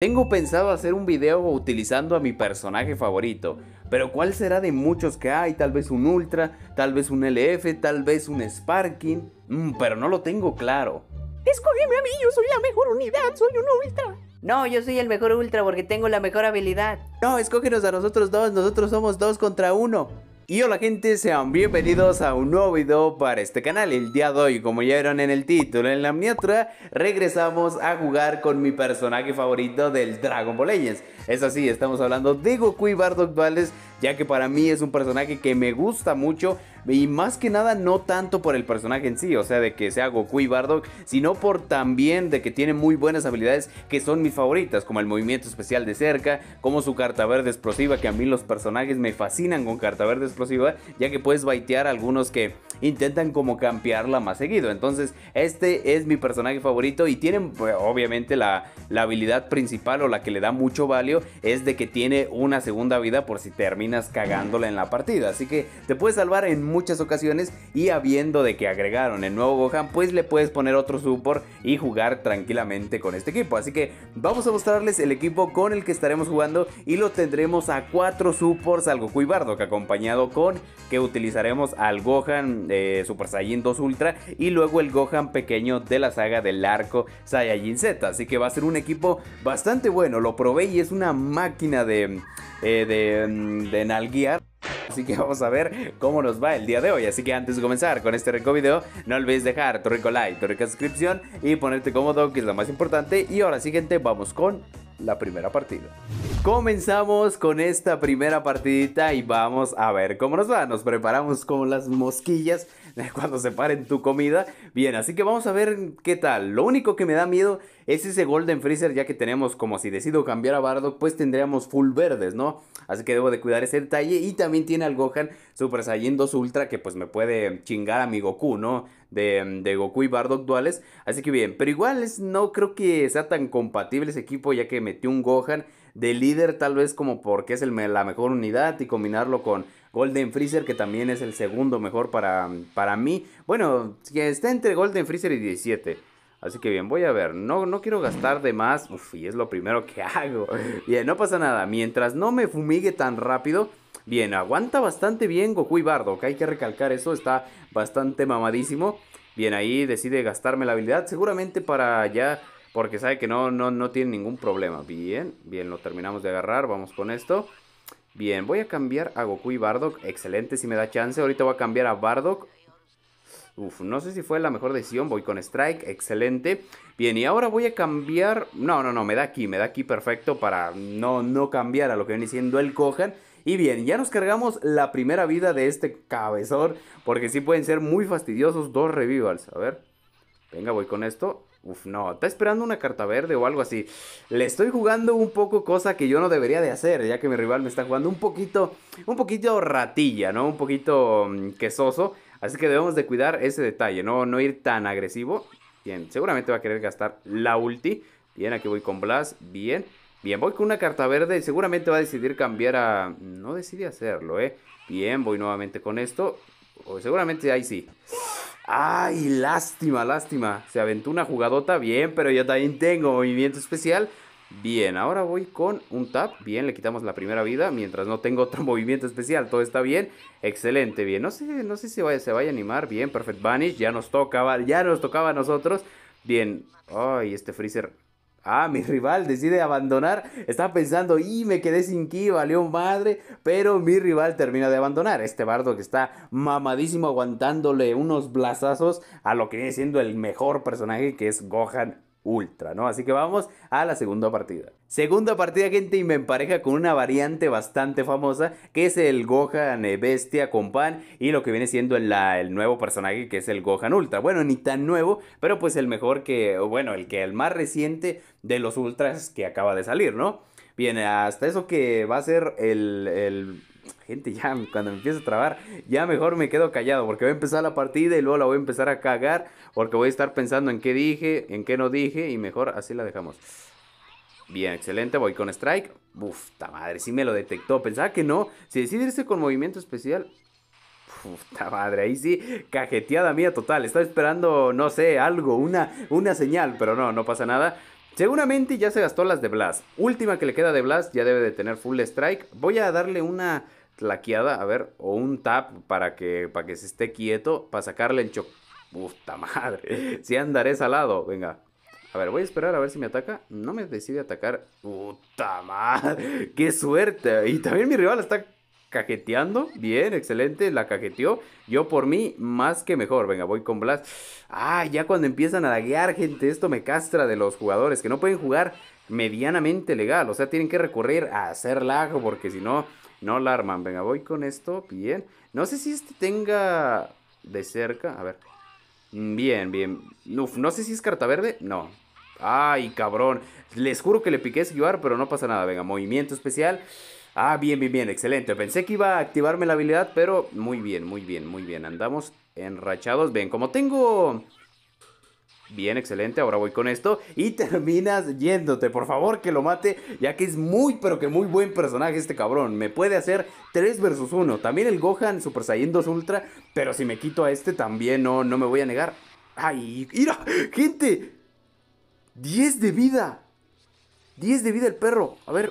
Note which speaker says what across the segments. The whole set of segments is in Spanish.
Speaker 1: Tengo pensado hacer un video utilizando a mi personaje favorito, pero ¿cuál será de muchos que hay? Tal vez un Ultra, tal vez un LF, tal vez un Sparking, mm, pero no lo tengo claro. Escógeme a mí, yo soy la mejor unidad, soy un Ultra. No, yo soy el mejor Ultra porque tengo la mejor habilidad. No, escógenos a nosotros dos, nosotros somos dos contra uno. Y hola gente, sean bienvenidos a un nuevo video para este canal El día de hoy, como ya vieron en el título, en la miniatura Regresamos a jugar con mi personaje favorito del Dragon Ball Legends Es así, estamos hablando de Goku y Bardock Ya que para mí es un personaje que me gusta mucho y más que nada, no tanto por el personaje en sí, o sea, de que sea Goku y Bardock, sino por también de que tiene muy buenas habilidades que son mis favoritas, como el movimiento especial de cerca, como su carta verde explosiva, que a mí los personajes me fascinan con carta verde explosiva, ya que puedes baitear a algunos que intentan como campearla más seguido. Entonces, este es mi personaje favorito y tienen pues, obviamente la, habilidad principal o la que le da mucho valio es de que tiene una segunda vida por si terminas cagándola en la partida. Así que te puedes salvar en muy muchas ocasiones y habiendo de que agregaron el nuevo Gohan, pues le puedes poner otro support y jugar tranquilamente con este equipo. Así que vamos a mostrarles el equipo con el que estaremos jugando y lo tendremos a cuatro supports algo Goku que acompañado con que utilizaremos al Gohan eh, Super Saiyan 2 Ultra y luego el Gohan pequeño de la saga del arco Saiyajin Z. Así que va a ser un equipo bastante bueno, lo probé y es una máquina de, eh, de, mm, de Así que vamos a ver cómo nos va el día de hoy. Así que antes de comenzar con este rico video, no olvides dejar tu rico like, tu rica suscripción y ponerte cómodo, que es lo más importante. Y ahora sí, gente, vamos con la primera partida. Comenzamos con esta primera partidita y vamos a ver cómo nos va. Nos preparamos con las mosquillas cuando se paren tu comida. Bien, así que vamos a ver qué tal. Lo único que me da miedo es ese Golden Freezer, ya que tenemos como si decido cambiar a Bardock, pues tendríamos full verdes, ¿no? Así que debo de cuidar ese detalle. Y también tiene al Gohan Super Saiyan 2 Ultra, que pues me puede chingar a mi Goku, ¿no? De, Goku y Bardock duales. Así que bien, pero igual no creo que sea tan compatible ese equipo, ya que metió un Gohan de líder, tal vez como porque es el, la mejor unidad y combinarlo con Golden Freezer, que también es el segundo mejor para, para mí. Bueno, que está entre Golden Freezer y 17. Así que bien, voy a ver. No, no quiero gastar de más. Uf, y es lo primero que hago. Bien, no pasa nada. Mientras no me fumigue tan rápido. Bien, aguanta bastante bien Goku y Bardo. Que hay que recalcar eso. Está bastante mamadísimo. Bien, ahí decide gastarme la habilidad. Seguramente para ya. Porque sabe que no, no, no tiene ningún problema. Bien, bien, lo terminamos de agarrar. Vamos con esto. Bien, voy a cambiar a Goku y Bardock. Excelente, si me da chance. Ahorita voy a cambiar a Bardock. Uf, no sé si fue la mejor decisión. Voy con Strike, excelente. Bien, y ahora voy a cambiar... No, no, no, me da aquí, me da aquí perfecto para no, no cambiar a lo que viene siendo el cohen Y bien, ya nos cargamos la primera vida de este cabezón. Porque sí pueden ser muy fastidiosos dos revivals. A ver. Venga, voy con esto. Uf, no, está esperando una carta verde o algo así. Le estoy jugando un poco cosa que yo no debería de hacer, ya que mi rival me está jugando un poquito, un poquito ratilla, ¿no? Un poquito mm, quesoso. Así que debemos de cuidar ese detalle, ¿no? No ir tan agresivo. Bien, seguramente va a querer gastar la ulti. Bien, aquí voy con Blas, bien. Bien, voy con una carta verde. Seguramente va a decidir cambiar a... No decide hacerlo, ¿eh? Bien, voy nuevamente con esto. seguramente ahí sí. Ay, lástima, lástima. Se aventó una jugadota, bien, pero yo también tengo movimiento especial. Bien, ahora voy con un tap. Bien, le quitamos la primera vida. Mientras no tengo otro movimiento especial. Todo está bien. Excelente, bien. No sé, no sé si vaya, se vaya a animar. Bien, Perfect Banish. Ya nos tocaba. Ya nos tocaba a nosotros. Bien. Ay, este freezer Ah, mi rival decide abandonar. Está pensando, y me quedé sin ki, valió madre. Pero mi rival termina de abandonar. Este bardo que está mamadísimo aguantándole unos blazazos a lo que viene siendo el mejor personaje que es Gohan ultra, ¿no? Así que vamos a la segunda partida. Segunda partida, gente, y me empareja con una variante bastante famosa, que es el Gohan eh, Bestia con Pan, y lo que viene siendo el nuevo personaje, que es el Gohan Ultra. Bueno, ni tan nuevo, pero pues el mejor que, bueno, el que el más reciente de los Ultras que acaba de salir, ¿no? Viene hasta eso que va a ser el, el gente ya cuando me empiezo a trabar, ya mejor me quedo callado porque voy a empezar la partida y luego la voy a empezar a cagar porque voy a estar pensando en qué dije, en qué no dije y mejor así la dejamos. Bien, excelente, voy con strike. Uf, ta madre, sí me lo detectó, pensaba que no. Si decide irse con movimiento especial... Puta madre, ahí sí, cajeteada mía total. Estaba esperando, no sé, algo, una, una señal, pero no, no pasa nada. Seguramente ya se gastó las de Blast. Última que le queda de Blast, ya debe de tener full strike. Voy a darle una Laqueada, a ver, o un tap para que, para que se esté quieto, para sacarle el choc... Puta madre, si andaré lado venga. A ver, voy a esperar a ver si me ataca. No me decide atacar. Puta madre, qué suerte. Y también mi rival está cajeteando. Bien, excelente, la cajeteó. Yo por mí, más que mejor. Venga, voy con Blast. Ah, ya cuando empiezan a laguear, gente, esto me castra de los jugadores que no pueden jugar medianamente legal. O sea, tienen que recurrir a hacer lag porque si no no la arman. Venga, voy con esto. Bien. No sé si este tenga de cerca. A ver. Mm, bien, bien. Uf, no sé si es carta verde. No. Ay, cabrón. Les juro que le piqué esquivar, pero no pasa nada. Venga, movimiento especial. Ah, bien, bien, bien. Excelente. Pensé que iba a activarme la habilidad, pero muy bien, muy bien, muy bien. Andamos enrachados. Ven, como tengo... Bien, excelente, ahora voy con esto. Y terminas yéndote, por favor que lo mate, ya que es muy, pero que muy buen personaje este cabrón. Me puede hacer 3 versus 1. También el Gohan Super Saiyan 2 Ultra, pero si me quito a este también no, no me voy a negar. ¡Ay! ¡Mira! ¡Gente! ¡10 de vida! ¡10 de vida el perro! A ver.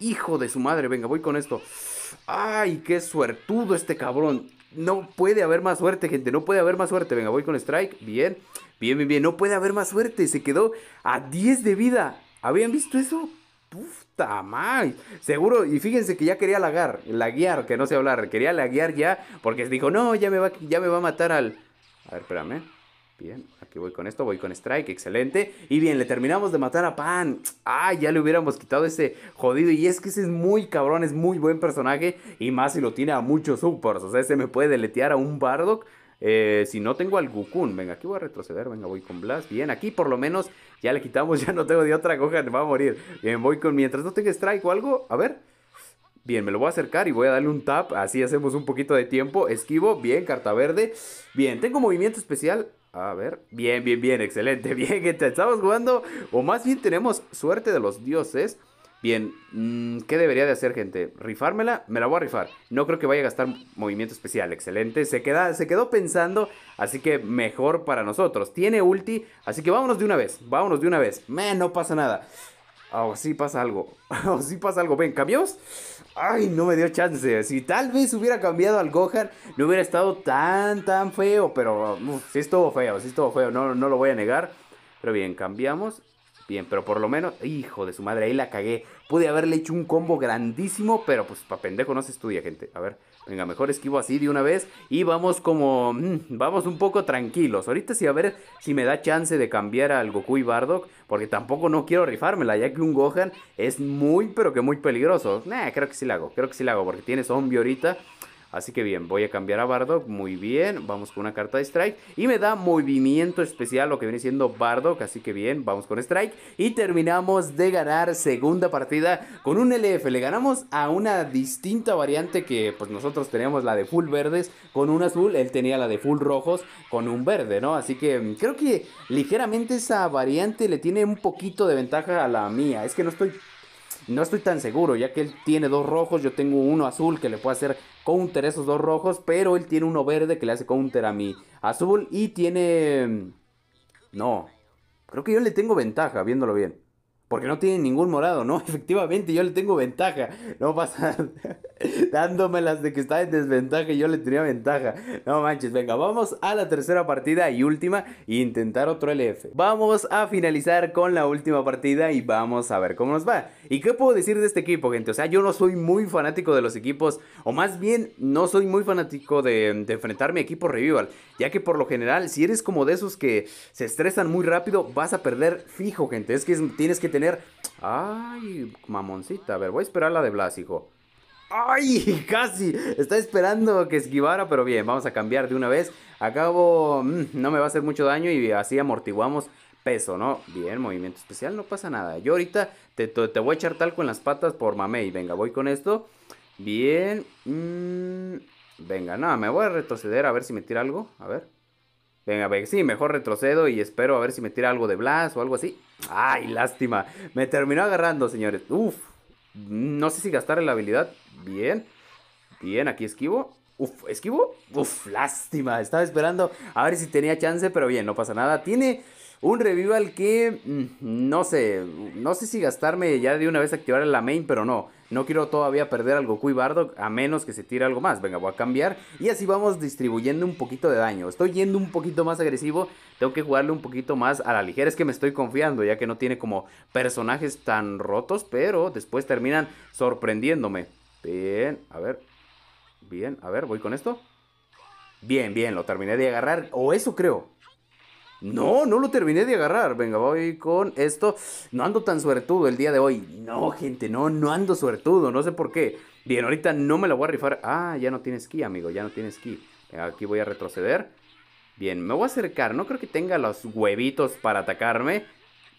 Speaker 1: ¡Hijo de su madre! Venga, voy con esto. ¡Ay, qué suertudo este cabrón! No puede haber más suerte, gente. No puede haber más suerte. Venga, voy con strike. Bien. Bien, bien, bien. No puede haber más suerte. Se quedó a 10 de vida. ¿Habían visto eso? Puta madre. Seguro, y fíjense que ya quería lagar, laguear, que no sé hablar. Quería laguear ya, porque dijo, no, ya me va, ya me va a matar al. A ver, espérame. Bien, aquí voy con esto, voy con strike, excelente. Y bien, le terminamos de matar a Pan. Ah, ya le hubiéramos quitado ese jodido. Y es que ese es muy cabrón, es muy buen personaje. Y más si lo tiene a muchos supports. O sea, ese me puede deletear a un Bardock. Eh, si no tengo al Gukun, venga, aquí voy a retroceder, venga, voy con Blast. Bien, aquí por lo menos ya le quitamos, ya no tengo de otra coja, va a morir. Bien, voy con, mientras no tenga strike o algo, a ver. Bien, me lo voy a acercar y voy a darle un tap, así hacemos un poquito de tiempo. Esquivo, bien, carta verde. Bien, tengo movimiento especial, a ver, bien, bien, bien, excelente, bien, estamos jugando, o más bien tenemos suerte de los dioses. Bien, mm, ¿qué debería de hacer, gente? ¿Rifármela? Me la voy a rifar. No creo que vaya a gastar movimiento especial. Excelente. Se, queda, se quedó pensando, así que mejor para nosotros. Tiene ulti, así que vámonos de una vez. Vámonos de una vez. Man, no pasa nada. Oh, sí pasa algo. Oh, sí pasa algo. Ven, cambios. Ay, no me dio chance. Si tal vez hubiera cambiado al Gohan, no hubiera estado tan, tan feo. Pero Si estuvo feo, si estuvo feo. No, no lo voy a negar. Pero bien, cambiamos Bien, pero por lo menos, hijo de su madre, ahí la cagué. Pude haberle hecho un combo grandísimo, pero pues para pendejo no se estudia, gente. A ver, venga, mejor esquivo así de una vez y vamos como, mm, vamos un poco tranquilos. Ahorita sí a ver si me da chance de cambiar al Goku y Bardock, porque tampoco no quiero rifármela, ya que un Gohan es muy, pero que muy peligroso. Nah, creo que sí la hago, creo que sí la hago, porque tiene zombie ahorita. Así que bien, voy a cambiar a Bardock. Muy bien, vamos con una carta de Strike. Y me da movimiento especial lo que viene siendo Bardock. Así que bien, vamos con Strike. Y terminamos de ganar segunda partida con un LF. Le ganamos a una distinta variante que pues nosotros teníamos la de full verdes con un azul. Él tenía la de full rojos con un verde, ¿no? Así que mm, creo que ligeramente esa variante le tiene un poquito de ventaja a la mía. Es que no estoy no estoy tan seguro, ya que él tiene dos rojos, yo tengo uno azul que le puede hacer counter a esos dos rojos, pero él tiene uno verde que le hace counter a mi azul y tiene... Mm, no, creo que yo le tengo ventaja, viéndolo bien. Porque no tiene ningún morado, ¿no? Efectivamente, yo le tengo ventaja. No pasa Dándome las de que está en desventaja y yo le tenía ventaja. No manches, venga, vamos a la tercera partida y última e intentar otro LF. Vamos a finalizar con la última partida y vamos a ver cómo nos va. ¿Y qué puedo decir de este equipo, gente? O sea, yo no soy muy fanático de los equipos, o más bien, no soy muy fanático de, enfrentar enfrentarme a equipo revival, ya que por lo general, si eres como de esos que se estresan muy rápido, vas a perder fijo, gente. Es que tienes que tener Ay, mamoncita. A ver, voy a esperar la de Blas, hijo. ¡Ay! ¡Casi! Está esperando que esquivara, pero bien, vamos a cambiar de una vez. Acabo. Mm, no me va a hacer mucho daño y así amortiguamos peso, ¿no? Bien, movimiento especial, no pasa nada. Yo ahorita te, te voy a echar tal con las patas por Y Venga, voy con esto. Bien. Mm, venga, nada, me voy a retroceder a ver si me tira algo. A ver. Venga, venga, sí, mejor retrocedo y espero a ver si me tira algo de Blast o algo así. Ay, lástima. Me terminó agarrando, señores. Uf. No sé si gastar la habilidad. Bien. Bien, aquí esquivo. Uf, esquivo. Uf, lástima. Estaba esperando a ver si tenía chance, pero bien, no pasa nada. Tiene un revival que... Mm, no sé. No sé si gastarme ya de una vez activar la main, pero no. No quiero todavía perder al Goku y Bardock a menos que se tire algo más. Venga, voy a cambiar. Y así vamos distribuyendo un poquito de daño. Estoy yendo un poquito más agresivo. Tengo que jugarle un poquito más a la ligera. Es que me estoy confiando ya que no tiene como personajes tan rotos. Pero después terminan sorprendiéndome. Bien, a ver. Bien, a ver, voy con esto. Bien, bien, lo terminé de agarrar. O eso creo. No, no lo terminé de agarrar. Venga, voy con esto. No ando tan suertudo el día de hoy. No, gente, no, no ando suertudo. No sé por qué. Bien, ahorita no me la voy a rifar. Ah, ya no tiene esquí, amigo. Ya no tiene esquí. Aquí voy a retroceder. Bien, me voy a acercar. No creo que tenga los huevitos para atacarme.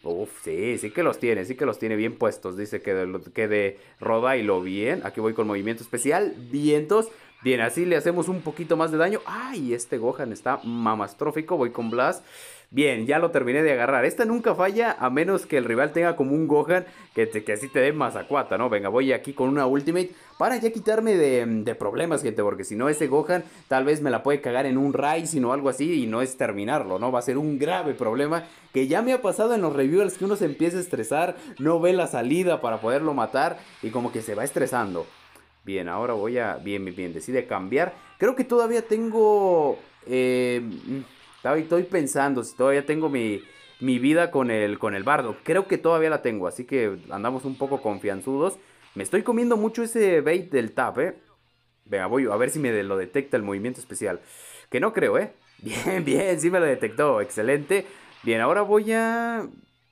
Speaker 1: Uf, sí, sí que los tiene, sí que los tiene bien puestos. Dice que de, roda y lo bien. Aquí voy con movimiento especial. Vientos. Bien, así le hacemos un poquito más de daño. ¡Ay! Este Gohan está mamastrófico. Voy con Blast. Bien, ya lo terminé de agarrar. Esta nunca falla a menos que el rival tenga como un Gohan que, te, que así te dé masacuata, ¿no? Venga, voy aquí con una Ultimate para ya quitarme de, problemas, gente, porque si no ese Gohan tal vez me la puede cagar en un raid o algo así y no es terminarlo, ¿no? Va a ser un grave problema que ya me ha pasado en los reviewers que uno se empieza a estresar, no ve la salida para poderlo matar y como que se va estresando. Bien, ahora voy a... Bien, bien, bien. Decide cambiar. Creo que todavía tengo... Eh, estoy pensando si todavía tengo mi, mi, vida con el, con el bardo. Creo que todavía la tengo, así que andamos un poco confianzudos. Me estoy comiendo mucho ese bait del tap, ¿eh? Venga, voy a ver si me lo detecta el movimiento especial. Que no creo, ¿eh? Bien, bien, sí me lo detectó. Excelente. Bien, ahora voy a...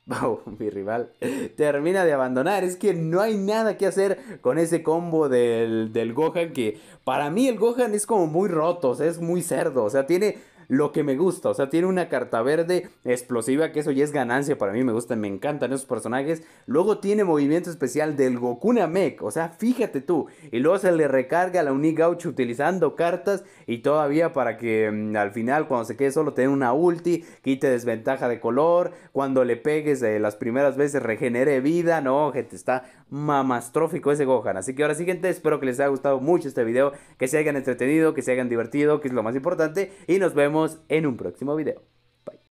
Speaker 1: mi rival termina de abandonar. Es que no hay nada que hacer con ese combo del, del Gohan. Que para mí el Gohan es como muy roto, o sea, es muy cerdo. O sea, tiene lo que me gusta. O sea, tiene una carta verde explosiva, que eso ya es ganancia para mí, me gusta, me encantan esos personajes. Luego tiene movimiento especial del Goku Namek, o sea, fíjate tú. Y luego se le recarga la Unigauch utilizando cartas y todavía para que mm, al final, cuando se quede solo, tenga una ulti, quite desventaja de color. Cuando le pegues las primeras veces, regenere vida. No, gente, está mamastrófico ese Gohan. Así que ahora sí, gente, espero que les haya gustado mucho este video, que se hayan entretenido, que se hayan divertido, que es lo más importante. Y nos vemos en un próximo video.